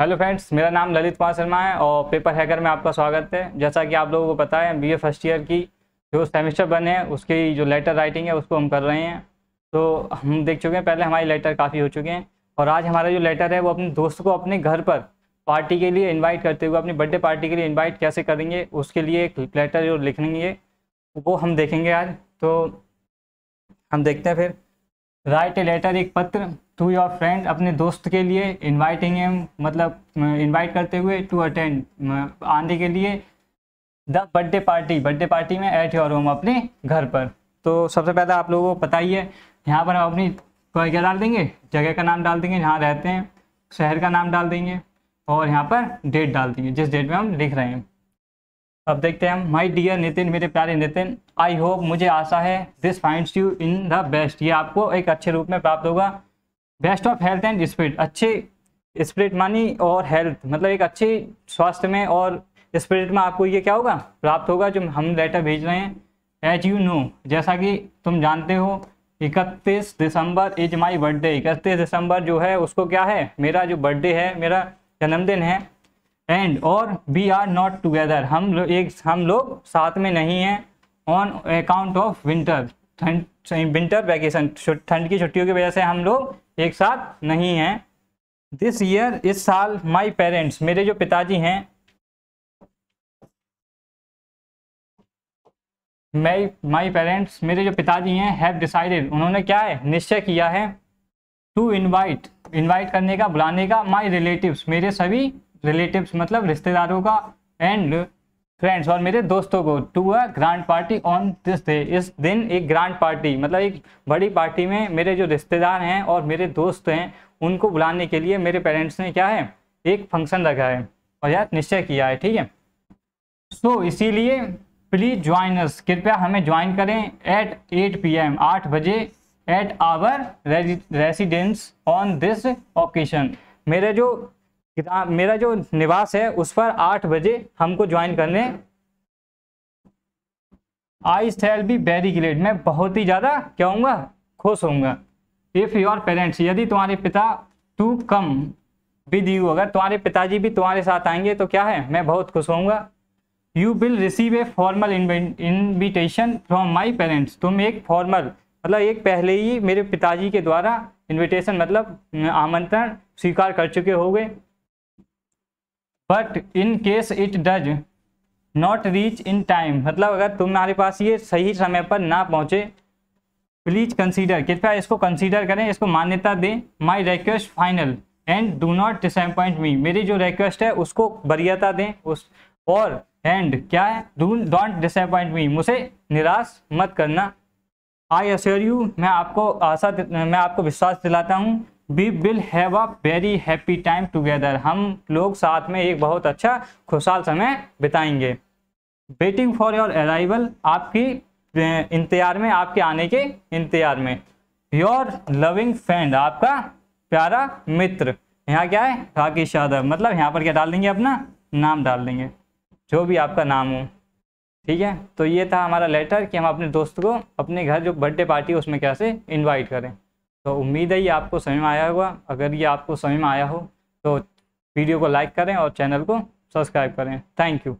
hello friends मेरा नाम ललित कुमार शर्मा है और पेपर हैकर में आपका स्वागत है जैसा कि आप लोगों को पता है बीए फर्स्ट ईयर की जो सेमेस्टर बने है उसकी जो लेटर राइटिंग है उसको हम कर रहे हैं तो हम देख चुके हैं पहले हमारी लेटर काफ़ी हो चुके हैं और आज हमारा जो लेटर है वो अपने दोस्त को अपने घर पर पार्टी के लिए इन्वाइट करते हुए अपनी बर्थडे पार्टी के लिए इन्वाइट कैसे करेंगे उसके लिए एक लेटर जो लिखेंगे वो हम देखेंगे आज तो हम देखते हैं फिर राइट ए लेटर एक पत्र टू योर फ्रेंड अपने दोस्त के लिए इनवाइटिंग एम मतलब इनवाइट करते हुए टू अटेंड आने के लिए the birthday party birthday party में एट योर होम अपने घर पर तो सबसे पहले आप लोगों को पता ही है यहाँ पर हम अपनी क्या डाल देंगे जगह का नाम डाल देंगे जहाँ रहते हैं शहर का नाम डाल देंगे और यहाँ पर डेट डाल देंगे जिस डेट में हम लिख रहे हैं अब देखते हैं माई डियर नितिन मेरे प्यारे नितिन आई होप मुझे आशा है this finds you in the best ये आपको एक अच्छे रूप में प्राप्त होगा best of health and spirit अच्छे स्पिरिट मानी और हेल्थ मतलब एक अच्छे स्वास्थ्य में और स्पिरिट में आपको ये क्या होगा प्राप्त होगा जो हम लेटर भेज रहे हैं एज यू नो जैसा कि तुम जानते हो इकतीस दिसंबर इज माई बर्थडे इकतीस दिसंबर जो है उसको क्या है मेरा जो बर्थडे है मेरा जन्मदिन है एंड और वी आर नॉट टुगेदर हम लोग एक हम लोग साथ में नहीं हैं ऑन अकाउंट ऑफ विंटर ठंड विंटर वैकेशन ठंड की छुट्टियों की वजह से हम लोग एक साथ नहीं हैं दिस ईयर इस साल माई पेरेंट्स मेरे जो पिताजी हैं मई माई पेरेंट्स मेरे जो पिताजी हैं हैव डिसाइडेड उन्होंने क्या है निश्चय किया है टू इनवाइट इनवाइट करने का बुलाने का माई रिलेटिव्स मेरे सभी रिलेटिव्स मतलब रिश्तेदारों का एंड फ्रेंड्स और मेरे दोस्तों को to a grand party on this day इस दिन एक ग्रांड पार्टी मतलब एक बड़ी पार्टी में मेरे जो रिश्तेदार हैं और मेरे दोस्त हैं उनको बुलाने के लिए मेरे पेरेंट्स ने क्या है एक फंक्शन रखा है और यार निश्चय किया है ठीक है सो so, इसीलिए प्लीज़ ज्वाइन अस कृपया हमें ज्वाइन करें एट एट पी एम आठ बजे at our residence on this occasion मेरे जो किताब मेरा जो निवास है उस पर आठ बजे हमको ज्वाइन करने I shall be very great मैं बहुत ही ज़्यादा क्या खुश होऊंगा इफ़ योर पेरेंट्स यदि तुम्हारे पिता टू कम विद यू अगर तुम्हारे पिताजी भी तुम्हारे साथ आएंगे तो क्या है मैं बहुत खुश होऊंगा you will receive a formal invitation from my parents तुम एक फॉर्मल मतलब एक पहले ही मेरे पिताजी के द्वारा इन्विटेशन मतलब आमंत्रण स्वीकार कर चुके होगे but in case it does not reach in time मतलब अगर तुम्हारे पास ये सही समय पर ना पहुँचे प्लीज कंसीडर कृपया इसको कंसीडर करें इसको मान्यता दें my request final and do not disappoint me मेरी जो रिक्वेस्ट है उसको बरियता दें उस और एंड क्या है डू डोंट डिसअपॉइंट मी मुझे निराश मत करना आई अश्योर यू मैं आपको आशा मैं आपको विश्वास दिलाता हूँ we will have a very happy time together हम लोग साथ में एक बहुत अच्छा खुशहाल समय बिताएंगे वेटिंग फॉर योर अराइवल आपकी इंतजार में आपके आने के इंतजार में योर लविंग फ्रेंड आपका प्यारा मित्र यहाँ क्या है राकेश यादव मतलब यहाँ पर क्या डाल देंगे अपना नाम डाल देंगे जो भी आपका नाम हो ठीक है तो ये था हमारा लेटर कि हम अपने दोस्त को अपने घर जो बर्थडे पार्टी है उसमें कैसे इनवाइट करें तो उम्मीद है ये आपको समय में आया होगा अगर ये आपको समय में आया हो तो वीडियो को लाइक करें और चैनल को सब्सक्राइब करें थैंक यू